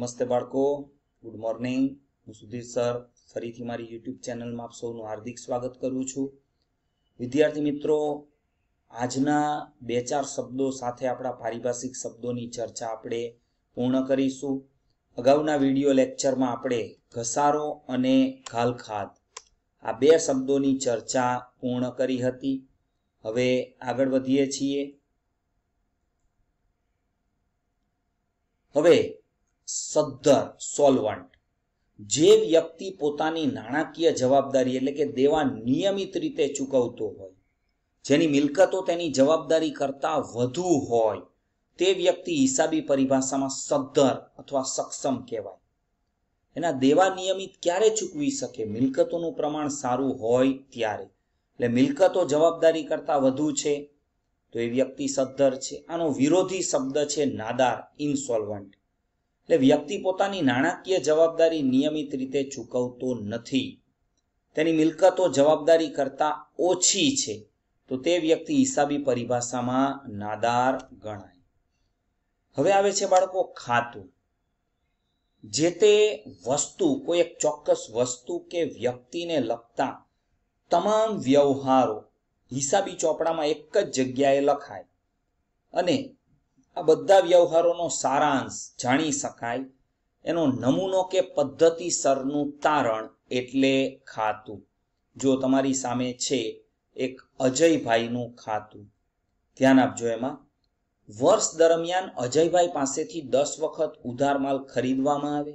નમસ્તે બાળકો good morning હું સુધીર સર ફરીથી મારી યુટ્યુબ ચેનલમાં આપ સૌનું હાર્દિક સ્વાગત કરું છું વિદ્યાર્થી મિત્રો આજના બે ચાર શબ્દો સાથે આપણા પારિભાષિક શબ્દોની ચર્ચા આપણે પૂર્ણ કરીશું અગાઉના વિડીયો લેક્ચરમાં આપણે ઘસારો અને ખાલખાદ આ બે શબ્દોની ચર્ચા પૂર્ણ કરી હતી હવે આગળ વધીએ છીએ હવે સદ્ધર સોલ્વન્ટ જે વ્યક્તિ પોતાની નાણાકીય જવાબદારી એટલે કે દેવા નિયમિત રીતે ચૂકવતો હોય જેની મિલકતો તેની જવાબદારી કરતાં વધુ હોય તે વ્યક્તિ હિસાબી પરિભાષામાં સદ્ધર અથવા સક્ષમ કહેવાય એના દેવા નિયમિત ક્યારે ચૂકવી શકે મિલકતોનું પ્રમાણ સારું હોય ત્યારે એટલે મિલકતો જવાબદારી કરતાં વધુ છે તો એ વ્યક્તિ સદ્ધર છે આનો વિરોધી શબ્દ છે નાદાર ઇન્સોલ્વન્ટ એટલે વ્યક્તિ પોતાની નાણાકીય જવાબદારી નિયમિત રીતે ચૂકવતો નથી તેની મિલકતો જવાબદારી કરતાં ઓછી છે તો તે વ્યક્તિ હિસાબી પરિભાષામાં નાદાર ગણાય હવે આવે છે બાળકો ખાતું જે તે વસ્તુ કોઈ એક ચોક્કસ વસ્તુ કે વ્યક્તિને લગતા તમામ વ્યવહારો હિસાબી ચોપડામાં એક જ જગ્યાએ લખાય અને આ બધા વ્યવહારોનો સારાંશ જાણી શકાય એનો નમૂનો કે પદ્ધતિસરનું તારણ એટલે ખાતું જો તમારી સામે છે એક અજયભાઈનું ખાતું ધ્યાન આપજો એમાં વર્ષ દરમિયાન અજયભાઈ પાસેથી દસ વખત ઉધાર માલ ખરીદવામાં આવે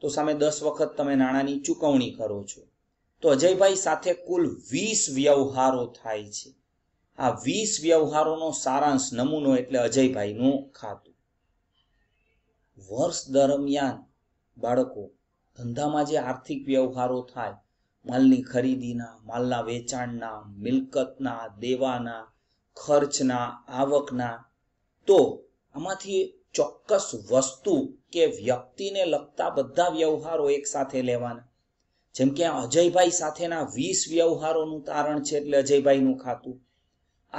તો સામે દસ વખત તમે નાણાંની ચૂકવણી કરો છો તો અજયભાઈ સાથે કુલ વીસ વ્યવહારો થાય છે આ વીસ વ્યવહારોનો સારાંશ નમૂનો એટલે અજયભાઈનું ખાતું વર્ષ દરમિયાન બાળકો ધંધામાં જે આર્થિક વ્યવહારો થાય માલની ખરીદીના માલના વેચાણના મિલકતના દેવાના ખર્ચના આવકના તો આમાંથી ચોક્કસ વસ્તુ કે વ્યક્તિને લગતા બધા વ્યવહારો એક સાથે લેવાના જેમ કે અજયભાઈ સાથેના વીસ વ્યવહારોનું તારણ છે એટલે અજયભાઈનું ખાતું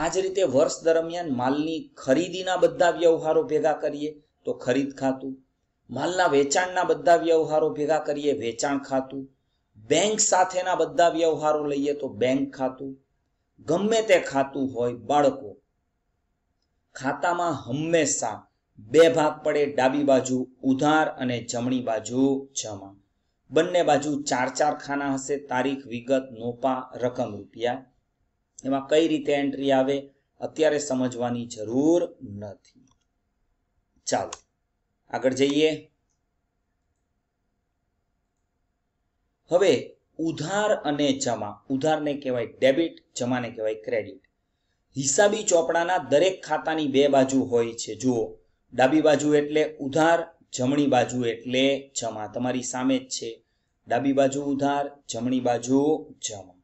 આ જ રીતે વર્ષ દરમિયાન માલની ખરીદીના બધા વ્યવહારો ભેગા કરીએ તો ખરીદ ખાતું માલના વેચાણના બધા વ્યવહારો ભેગા કરીએ વેચાણ ખાતું બેંક સાથેના બધા વ્યવહારો લઈએ તો બેંક ખાતું ગમે તે ખાતું હોય બાળકો ખાતામાં હંમેશા બે ભાગ પડે ડાબી બાજુ ઉધાર અને જમણી બાજુ જમા બંને બાજુ ચાર ચાર ખાના હશે તારીખ વિગત નોપા રકમ રૂપિયા એમાં કઈ રીતે એન્ટ્રી આવે અત્યારે સમજવાની જરૂર નથી ચાલો આગળ જઈએ હવે ઉધાર અને જમા ઉધારને કહેવાય ડેબિટ જમાને કહેવાય ક્રેડિટ હિસાબી ચોપડાના દરેક ખાતાની બે બાજુ હોય છે જુઓ ડાબી બાજુ એટલે ઉધાર જમણી બાજુ એટલે જમા તમારી સામે જ છે ડાબી બાજુ ઉધાર જમણી બાજુ જમા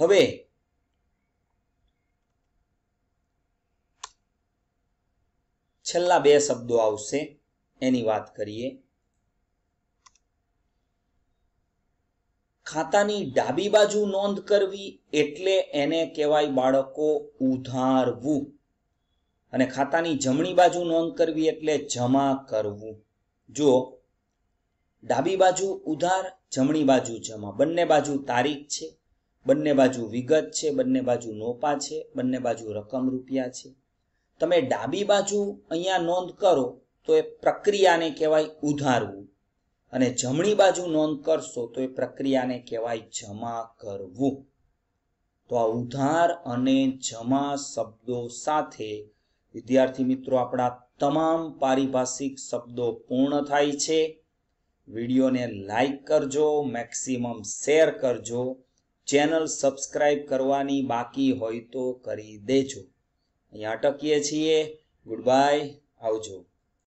હવે છેલ્લા બે શબ્દો આવશે એની વાત કરીએ ખાતાની ડાબી બાજુ નોંધ કરવી એટલે એને કહેવાય બાળકો ઉધારવું અને ખાતાની જમણી બાજુ નોંધ કરવી એટલે જમા કરવું જો ડાબી બાજુ ઉધાર જમણી બાજુ જમા બંને બાજુ તારીખ છે બંને બાજુ વિગત છે બંને બાજુ નોપા છે બંને બાજુ રકમ રૂપિયા છે તમે ડાબી બાજુ અહીંયા નોંધ કરો તો એ પ્રક્રિયાને કહેવાય ઉધારવું અને જમણી બાજુ નોંધ કરશો તો એ પ્રક્રિયાને કહેવાય જમા કરવું તો આ ઉધાર અને જમા શબ્દો સાથે વિદ્યાર્થી મિત્રો આપણા તમામ પારિભાષિક શબ્દો પૂર્ણ થાય છે વિડીયોને લાઈક કરજો મેક્સિમમ શેર કરજો ચેનલ સબસ્ક્રાઈબ કરવાની બાકી હોય તો કરી દેજો અહીંયા અટકીએ છીએ ગુડ બાય આવજો